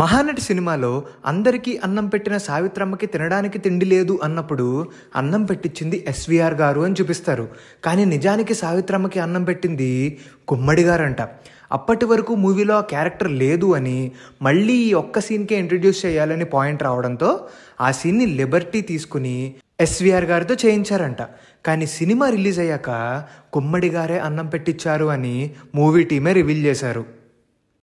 మహానటి సినిమాలో అందరికీ అన్నం పెట్టిన సావిత్రమ్మకి తినడానికి తిండి లేదు అన్నప్పుడు అన్నం పెట్టించింది ఎస్విఆర్ గారు అని చూపిస్తారు కానీ నిజానికి సావిత్రమ్మకి అన్నం పెట్టింది కుమ్మడి గారంట అప్పటి వరకు మూవీలో ఆ క్యారెక్టర్ లేదు అని మళ్ళీ ఈ ఒక్క సీన్కే ఇంట్రడ్యూస్ చేయాలని పాయింట్ రావడంతో ఆ సీన్ని లిబర్టీ తీసుకుని ఎస్విఆర్ గారితో చేయించారంట కానీ సినిమా రిలీజ్ అయ్యాక కుమ్మడి గారే అన్నం పెట్టించారు అని మూవీ టీమే రివీల్ చేశారు